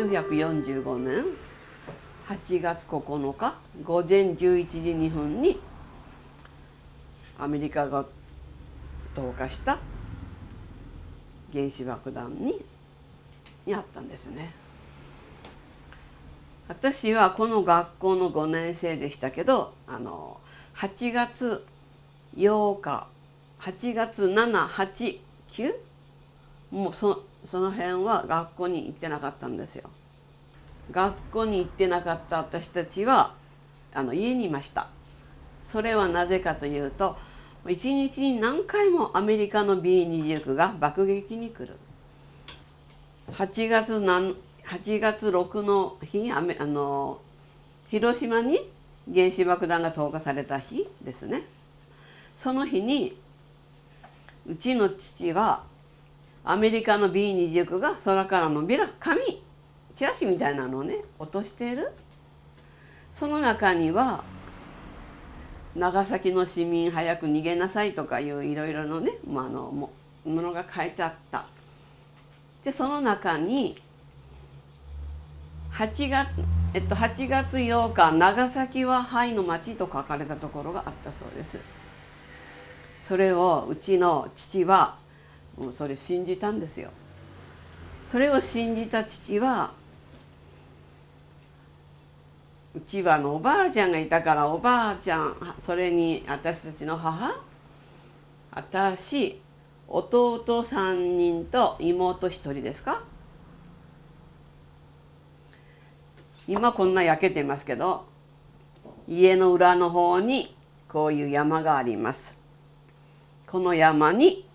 1945年8月9日午前11時2分にアメリカが投下した原子爆弾ににあったんですね。私はこの学校の5年生でしたけどあの8月8日8月789もうそその辺は学校に行ってなかったんですよ。学校に行ってなかった私たちはあの家にいました。それはなぜかというと一日に何回もアメリカの B29 が爆撃に来る。8月 ,8 月6の日あの広島に原子爆弾が投下された日ですねその日にうちの父はアメリカの B29 が空からのビラ紙チラシみたいなのをね落としているその中には長崎の市民早く逃げなさいとかいういろいろのね、まあ、あのもものが書いてあったでその中に8月,、えっと、8月8日「長崎は灰の町」と書かれたところがあったそうですそれをうちの父はもうそれ信じたんですよ。それを信じた父はうちはのおばあちゃんがいたからおばあちゃんそれに私たちの母私弟3人と妹1人ですか今こんな焼けてますけど家の裏の方にこういう山がありますこの山に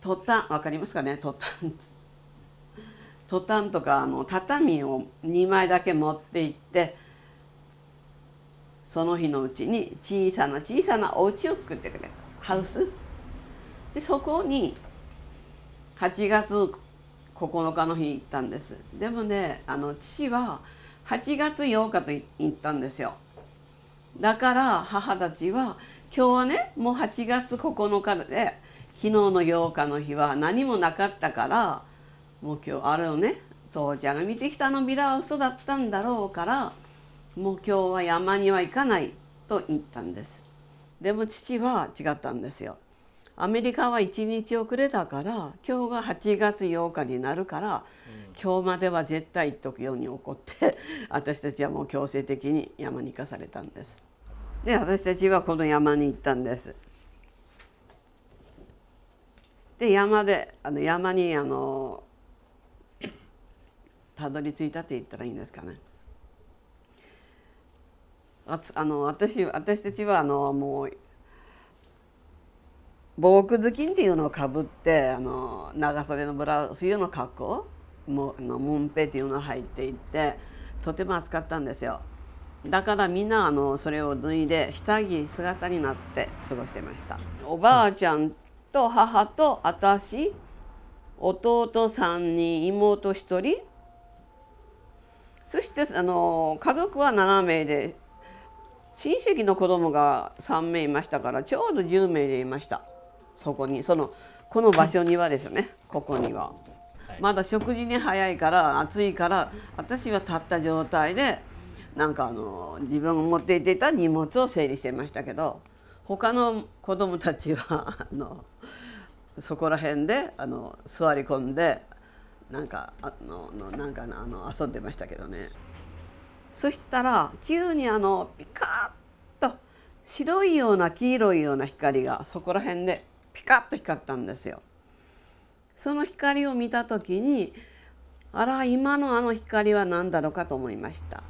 トタンわかりますかねトタントタンとかあの畳を2枚だけ持って行ってその日のうちに小さな小さなお家を作ってくれたハウスでそこに8月9日の日行ったんですでもねあの父は8月8日と言ったんですよだから母たちは今日はねもう8月9日で昨日の8日の日は何もなかったからもう今日あれをね父ちゃんが見てきたのビラは嘘だったんだろうからもう今日は山には行かないと言ったんですでも父は違ったんですよアメリカは1日遅れたから今日が8月8日になるから、うん、今日までは絶対行っとくように怒って私たちはもう強制的に山に行かされたんですで私たちはこの山に行ったんですで山であの山にあのたどり着いたって言ったらいいんですかね。ああの私私たちはあのもう防空頭巾っていうのをかぶってあの長袖のブラ冬の格好もあのモンペっていうのを入っていってとても暑かったんですよ。だからみんなあのそれを脱いで下着姿になって過ごしてました。おばあちゃんと母と私弟3人妹1人そしてあの家族は7名で親戚の子供が3名いましたからちょうど10名でいましたそこにそのこの場所にはですねここには。まだ食事に早いから暑いから私は立った状態でなんかあの自分が持っていってた荷物を整理してましたけど他の子供たちはあのそこら辺であの座り込んでなんかあのなんかあの遊んでましたけどねそしたら急にあのピカッと白いような黄色いような光がそこら辺でピカッと光ったんですよ。その光を見た時にあら今のあの光は何だろうかと思いました。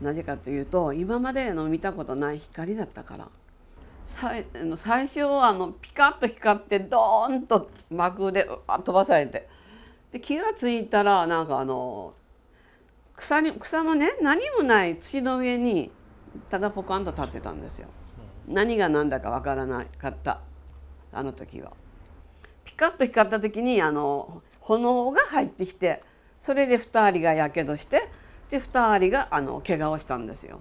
なぜかというと今までの見たことない光だったから。最最初あのピカッと光ってドーンと幕で飛ばされてで気が付いたらなんかあの草に草のね何もない土の上にただポカンと立ってたんですよ。何が何だかわからなかったあの時は。ピカッと光った時にあの炎が入ってきてそれで2人がやけどしてで2人があの怪我をしたんですよ。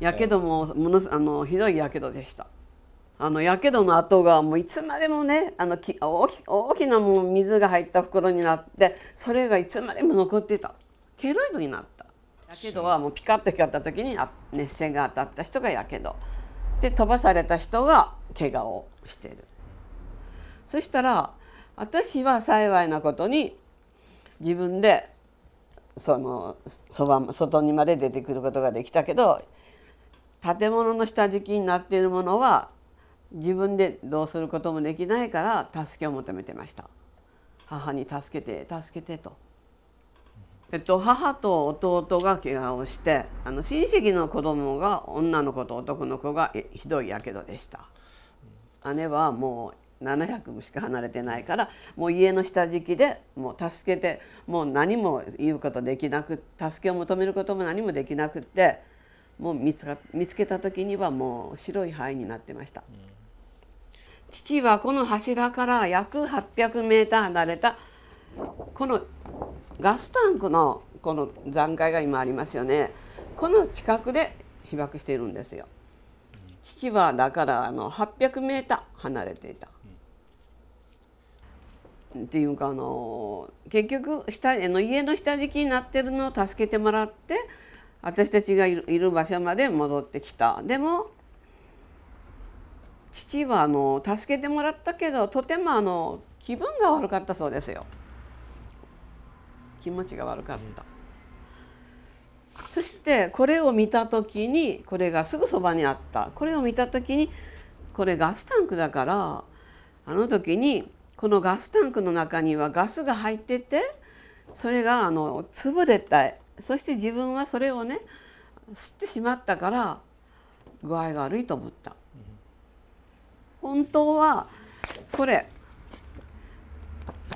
やけどもものあのひどいやけどでした。あのやけどの跡がもういつまでもねあのき大き大きなもう水が入った袋になってそれがいつまでも残ってたケロイドになったやけどはもうピカッと光った時に熱線が当たった人がやけどで飛ばされた人が怪我をしてるそしたら私は幸いなことに自分でそのそば外にまで出てくることができたけど建物の下敷きになっているものは自分でどうすることもできないから助けを求めてました母に助けて助けてと、えっと、母と弟が怪我をしてあの親戚の子供が女の子と男の子がひどいやけどでした姉はもう700もしか離れてないからもう家の下敷きでもう助けてもう何も言うことできなく助けを求めることも何もできなくってもう見つか見つけた時にはもう白い灰になってました、うん、父はこの柱から約800メーター離れたこのガスタンクのこの残骸が今ありますよねこの近くで被爆しているんですよ父はだからあの800メーター離れていた、うん、っていうかあの結局下の家の下敷きになってるのを助けてもらって私たちがいる場所まで戻ってきたでも父はあの助けてもらったけどとてもあの気分が悪かったそうですよ気持ちが悪かった、うん、そしてこれを見た時にこれがすぐそばにあったこれを見た時にこれガスタンクだからあの時にこのガスタンクの中にはガスが入っててそれがあの潰れたそして自分はそれをね吸ってしまったから具合が悪いと思った。本当はこれ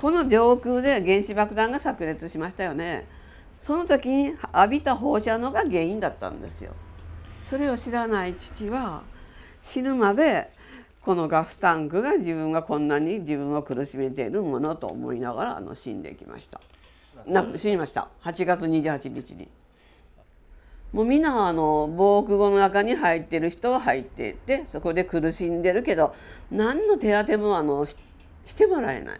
この上空で原子爆弾が炸裂しましたよねその時に浴びた放射能が原因だったんですよそれを知らない父は死ぬまでこのガスタンクが自分がこんなに自分を苦しめているものと思いながらあの死んでいきました。なく死にました8月28日に。もうみんなあの防空壕の中に入ってる人は入っててそこで苦しんでるけど何の手当てもあのしてもらえない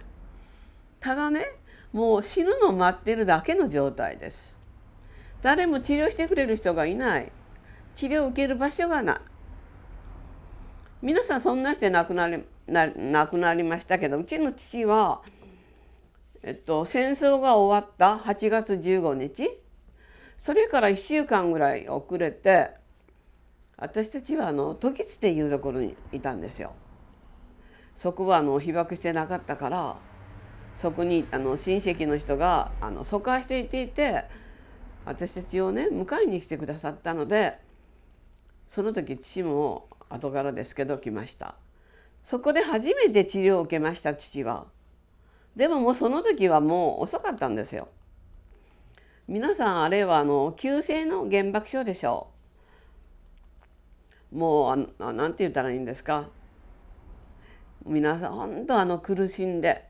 ただねもう死ぬの待ってるだけの状態です誰も治療してくれる人がいない治療を受ける場所がない皆さんそんなして亡くなりな亡くなりましたけどうちの父はえっと、戦争が終わった8月15日それから1週間ぐらい遅れて私たちはあの時津っていうところにいたんですよ。そこはあの被爆してなかったからそこにあの親戚の人があの疎開していていて私たちをね迎えに来てくださったのでその時父も後からですけど来ました。そこで初めて治療を受けました父は。でももうその時はもう遅かったんですよ。皆さんあれはあの急性の原爆症でしょう。もうあなんて言ったらいいんですか。皆さん本当あの苦しんで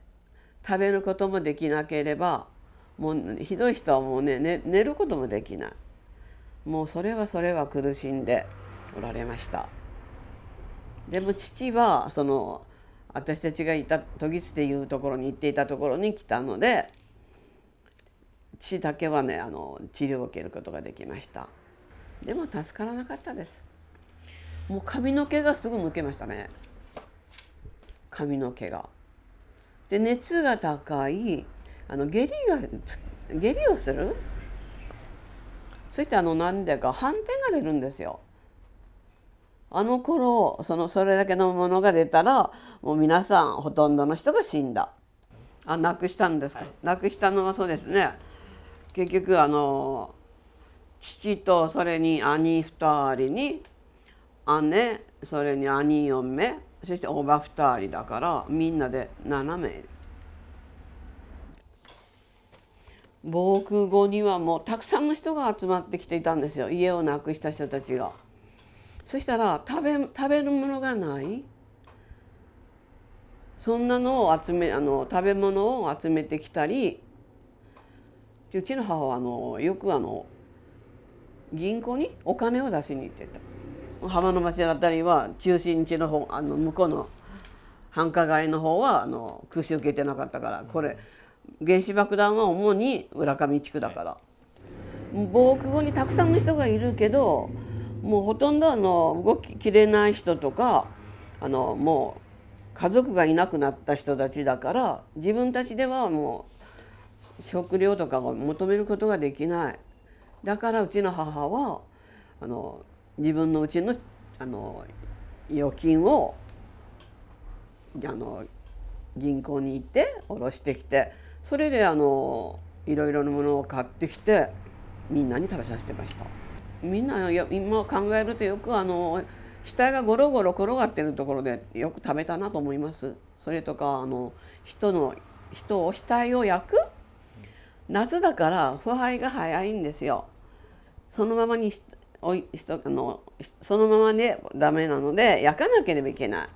食べることもできなければもうひどい人はもうねね寝ることもできないもうそれはそれは苦しんでおられましたでも父はその私たちがいた研ぎ捨ていうところに行っていたところに来たので血だけはねあの治療を受けることができましたでも助からなかったですもう髪の毛がすぐ抜けましたね髪の毛がで熱が高いあの下痢が下痢をするそしてあのなんでか斑点が出るんですよあの頃そのそれだけのものが出たらもう皆さんほとんどの人が死んだあなくしたんですか、はい、なくしたのはそうですね結局あの父とそれに兄2人に姉それに兄4名そしておば2人だからみんなで7名防空後にはもうたくさんの人が集まってきていたんですよ家をなくした人たちが。そしたら食べ食べるものがないそんなのを集めあの食べ物を集めてきたりうちの母はあのよくあの銀行にお金を出しに行ってた浜の町あたりは中心地の方あの向こうの繁華街の方はあの空襲受けてなかったからこれ原子爆弾は主に浦上地区だから、防空壕にたくさんの人がいるけどもうほとんどあの動ききれない人とかあのもう家族がいなくなった人たちだから自分たちではもう食料とかを求めることができないだからうちの母はあの自分のうちのあの預金をあの銀行に行って下ろしてきてそれであのいろいろなものを買ってきてみんなに食べさせてました。みんな今考えるとよくあの体がゴロゴロ転がってるところでよく食べたなと思いますそれとかあの人の人を体を焼く夏だから腐敗が早いんですよそのままにおいあのそのままねダメなので焼かなければいけない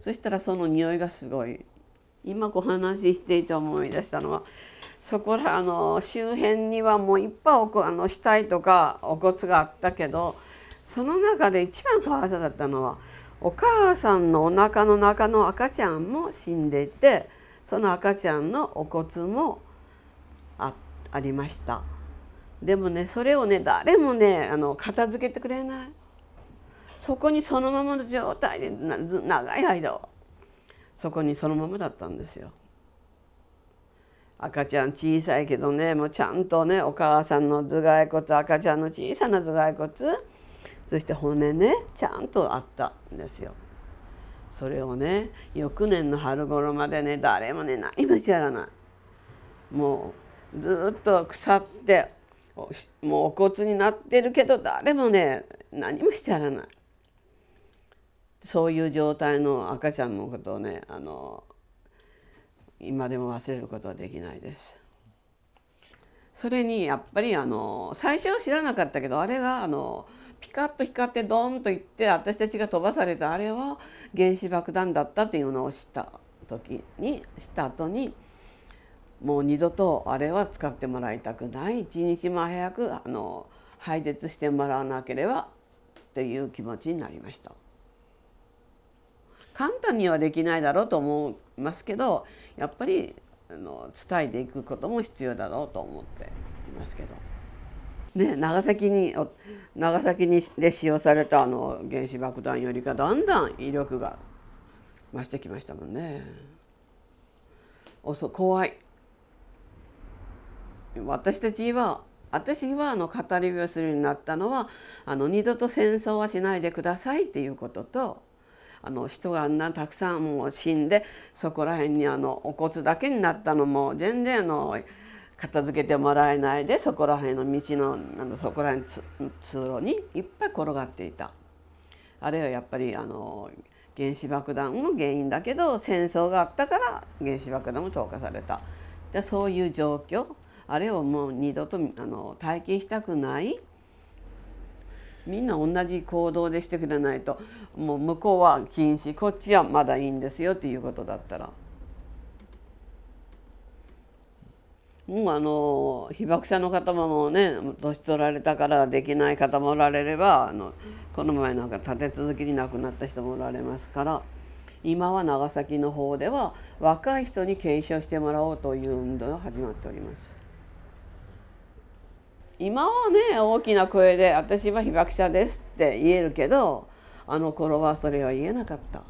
そしたらその匂いがすごい今お話ししていて思い出したのはそこらあの周辺にはもういっぱいおあの死体とかお骨があったけどその中で一番かわいそうだったのはお母さんのお腹の中の赤ちゃんも死んでいてその赤ちゃんのお骨もあありましたでもねそれをね誰もねあの片付けてくれないそこにそのままの状態で長い間そこにそのままだったんですよ。赤ちゃん小さいけどねもうちゃんとねお母さんの頭蓋骨赤ちゃんの小さな頭蓋骨そして骨ねちゃんとあったんですよ。それをね翌年の春頃までね誰もね何も知らないもうずっと腐ってもうお骨になってるけど誰もね何もしてやらないそういう状態の赤ちゃんのことをねあの今でも忘れることはできないです。それにやっぱりあの最初は知らなかったけどあれがあのピカッと光ってドンといって私たちが飛ばされたあれは原子爆弾だったっていうのを知った時にした後にもう二度とあれは使ってもらいたくない一日も早くあの廃絶してもらわなければっていう気持ちになりました。簡単にはできないだろうと思いますけどやっぱりあの伝えていくことも必要だろうと思っていますけど。ね、長崎に長崎にで使用されたあの原子爆弾よりかだんだん威力が増してきましたもんね。おそ怖い私たちは私はあの語り部をするようになったのはあの二度と戦争はしないでくださいっていうこととあの人があんなたくさんもう死んでそこら辺にあのお骨だけになったのも全然あの片付けてもらえないでそこら辺の道のあのそこら辺の通路にいっぱい転がっていた。あれはやっぱりあの原子爆弾も原因だけど戦争があったから原子爆弾も投下されたでそういう状況あれをもう二度とあの体験したくないみんな同じ行動でしてくれないともう向こうは禁止こっちはまだいいんですよっていうことだったら。もうあの被爆者の方もね年取られたからできない方もおられればあのこの前なんか立て続けに亡くなった人もおられますから今は長崎の方では若い人に継承してもらおうという運動が始まっております。今はね大きな声で「私は被爆者です」って言えるけどあの頃はそれは言えなかった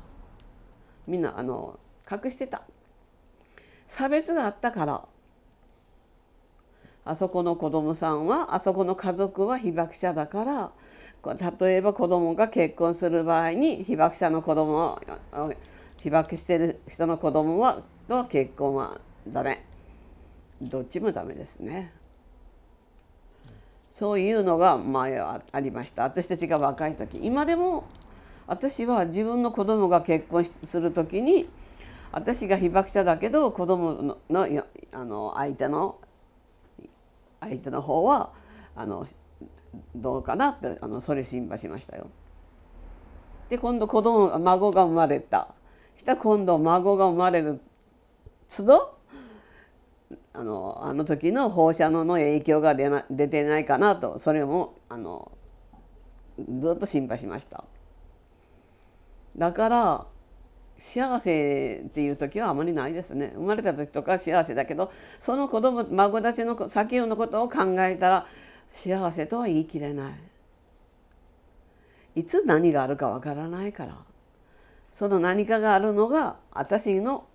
みんなあの隠してた差別があったからあそこの子供さんはあそこの家族は被爆者だから例えば子供が結婚する場合に被爆者の子供被爆してる人の子供はと結婚はダメどっちもダメですね。そういうのが前はありました私たちが若い時今でも私は自分の子供が結婚する時に私が被爆者だけど子供ののあの相手の相手の方はあのどうかなってあのそれ心配しましたよ。で今度子供孫が生まれたした今度孫が生まれる都度あのあの時の放射能の影響が出な出てないかなとそれもあのずっと心配しましただから幸せっていう時はあまりないですね生まれた時とか幸せだけどその子供孫たちの先のことを考えたら幸せとは言い切れないいつ何があるかわからないからその何かがあるのが私の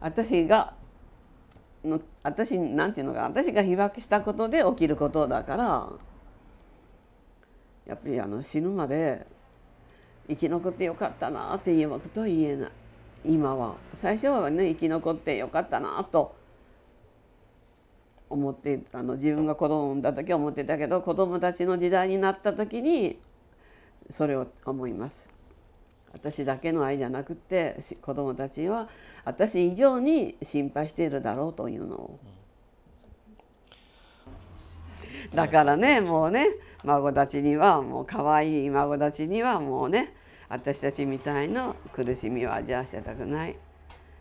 私がの私なんていうのか私が被爆したことで起きることだからやっぱりあの死ぬまで生き残ってよかったなって言うくと言えない今は最初はね生き残ってよかったなと思ってあの自分が子供を産んだ時は思ってたけど子供たちの時代になった時にそれを思います。私だけの愛じゃなくて子どもたちは私以上に心配しているだろうというのを。だからねもうね孫たちにはもう可愛い孫たちにはもうね私たちみたいな苦しみを味わわせたくない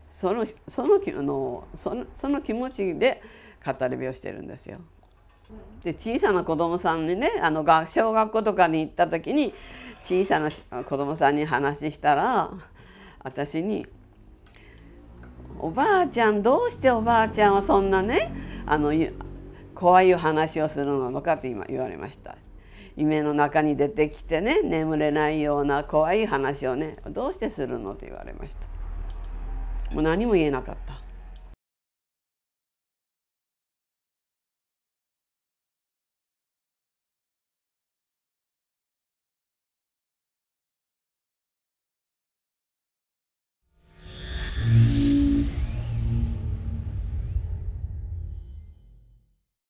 そのそののそのその気持ちで語り部をしてるんですよ。で小さな子供さんにねあの小学校とかに行った時に小さな子供さんに話したら私に「おばあちゃんどうしておばあちゃんはそんなねあの怖い話をするのか」って今言われました。夢の中に出てきてね眠れないような怖い話をねどうしてするのって言われました。もう何も言えなかった。